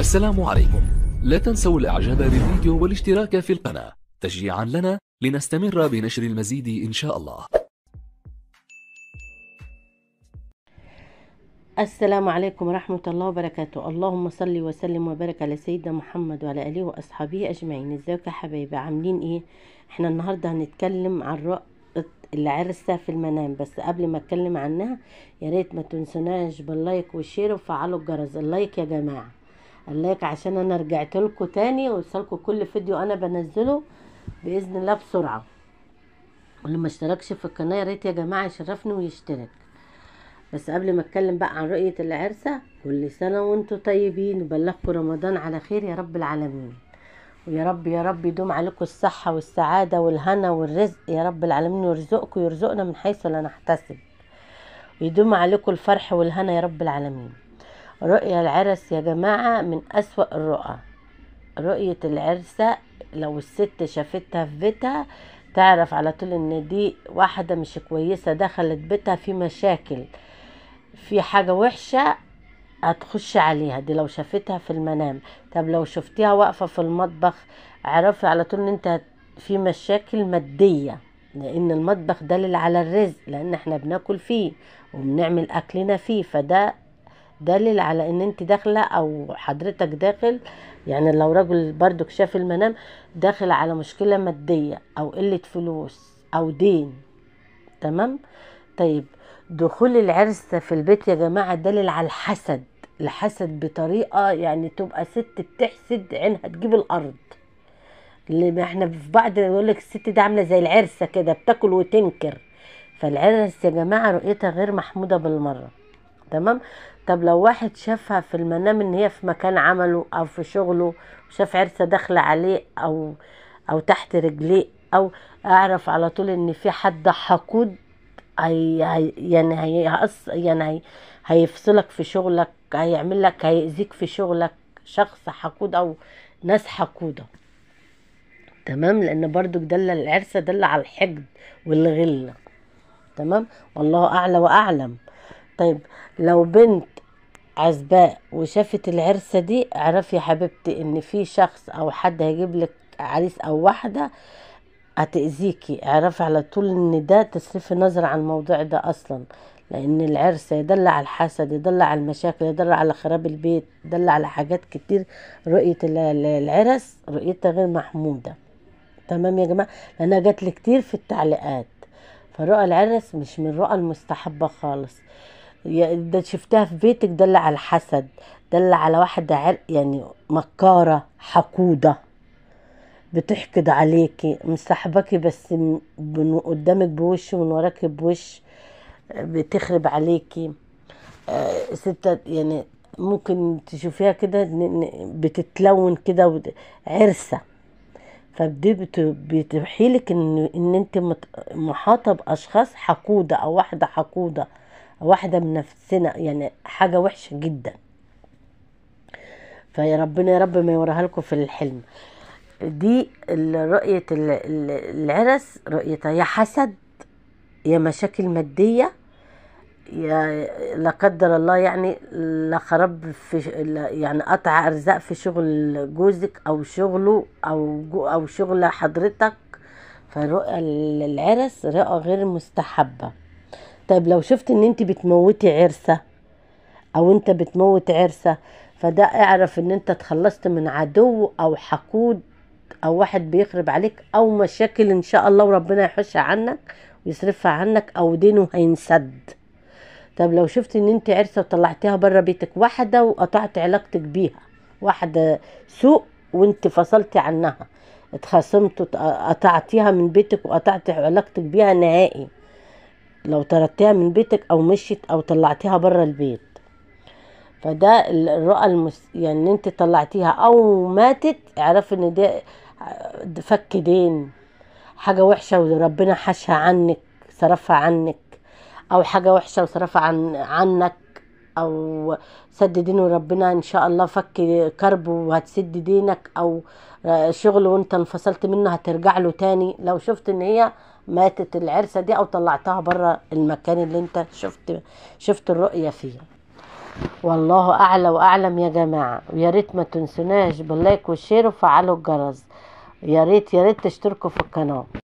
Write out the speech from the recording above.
السلام عليكم لا تنسوا الاعجاب بالفيديو والاشتراك في القناة تشجيعا لنا لنستمر بنشر المزيد ان شاء الله السلام عليكم ورحمة الله وبركاته اللهم صل وسلم وبارك على سيدنا محمد وعلى آله وأصحابه أجمعين ازيكم يا حبايبي عاملين ايه احنا النهاردة هنتكلم عن رؤية العرسة في المنام بس قبل ما اتكلم عنها يا ريت ما تنسوناش باللايك والشير وفعلوا الجرس اللايك يا جماعة اللايك عشان انا رجعت لكم تاني وصلكم كل فيديو انا بنزله باذن الله بسرعه واللي ما اشتركش في القناه يا ريت يا جماعه يشرفني ويشترك بس قبل ما اتكلم بقى عن رؤيه العرسه كل سنه وانتم طيبين وبلغكم رمضان على خير يا رب العالمين ويا رب يا رب يدوم عليكم الصحة والسعادة والهنا والرزق يا رب العالمين يرزقكم يرزقنا من حيث لا نحتسب ويدوم عليكم الفرح والهنا يا رب العالمين رؤية العرس يا جماعة من أسوأ الرؤى رؤية العرسة لو الست شافتها في بيتها تعرف على طول ان دي واحدة مش كويسة دخلت بيتها في مشاكل في حاجة وحشة هتخش عليها دي لو شافتها في المنام طب لو شفتيها واقفة في المطبخ اعرفي على طول ان انت في مشاكل مادية لان المطبخ دليل على الرزق لان احنا بناكل فيه وبنعمل اكلنا فيه فده دليل على ان انت داخله او حضرتك داخل يعني لو رجل برضك شاف المنام داخل على مشكله ماديه او قله فلوس او دين تمام طيب دخول العرس في البيت يا جماعه دليل على الحسد الحسد بطريقه يعني تبقى ست بتحسد عينها تجيب الارض اللي احنا في بعض يقول لك الست دي عامله زي العرسه كده بتاكل وتنكر فالعرس يا جماعه رؤيتها غير محموده بالمره تمام طب لو واحد شافها في المنام ان هي في مكان عمله او في شغله وشاف عرسه داخله عليه او او تحت رجليه او اعرف على طول ان في حد حقود هي هي يعني هي يعني هي هيفصلك في شغلك هيعمل لك هيأذيك في شغلك شخص حقود او ناس حقوده تمام لان برضو دل العرسه دل على الحقد والغله تمام والله اعلى واعلم طيب لو بنت عزباء وشافت العرسة دي اعرفي يا حبيبتي ان في شخص او حد هيجيب لك عريس او واحدة هتأذيكي اعرفي على طول ان ده تصرفي نظر عن الموضوع ده اصلا لان العرس يدل على الحسد يدل على المشاكل يدل على خراب البيت يدل على حاجات كتير رؤية العرس رؤيتها غير محمودة تمام يا جماعة لانها جات لي كتير في التعليقات فرؤى العرس مش من الرؤى المستحبة خالص ده شفتها في بيتك دل على الحسد دل على واحدة عرق يعني مكارة حقودة بتحقد عليكي مصاحبكي بس من قدامك بوش ومن وراكي بوش بتخرب عليكي آه، ستة يعني ممكن تشوفيها كده بتتلون كده عرسة فدي بتوحيلك ان ان انت محاطة باشخاص حقودة او واحدة حقودة واحدة من نفسنا يعني حاجة وحشة جدا فيا ربنا يا رب ما يوراها لكم في الحلم دي رؤية العرس رؤيتها يا حسد يا مشاكل مادية يا لا قدر الله يعني لا خراب في يعني قطع ارزاق في شغل جوزك او شغله او جو او شغل حضرتك فرؤى العرس رؤى غير مستحبه طيب لو شفت ان انت بتموتي عرسه او انت بتموت عرسه فده اعرف ان انت اتخلصت من عدو او حقود او واحد بيخرب عليك او مشاكل ان شاء الله وربنا يحوشها عنك ويصرفها عنك او دينه هينسد طب لو شفت ان انت عرسه وطلعتيها بره بيتك واحده وقطعت علاقتك بيها واحده سوء وانت فصلتي عنها اتخاصمت وقطعتيها من بيتك وقطعت علاقتك بيها نهائي لو طردتيها من بيتك او مشيت او طلعتيها بره البيت فده الرؤى المس... يعني انت طلعتيها او ماتت اعرفي ان ده فك دين حاجة وحشة وربنا حشها عنك صرفها عنك او حاجة وحشة وصرفها عن عنك او سد دينه ربنا ان شاء الله فك كرب وهتسد دينك او شغل وانت انفصلت منه هترجع له تاني لو شفت ان هي ماتت العرسة دي او طلعتها بره المكان اللي انت شفت شفت الرؤية فيه والله اعلى واعلم يا جماعة ويا ريت ما تنسوناش باللايك والشير وفعلوا الجرس يا ريت يا ريت تشتركوا في القناه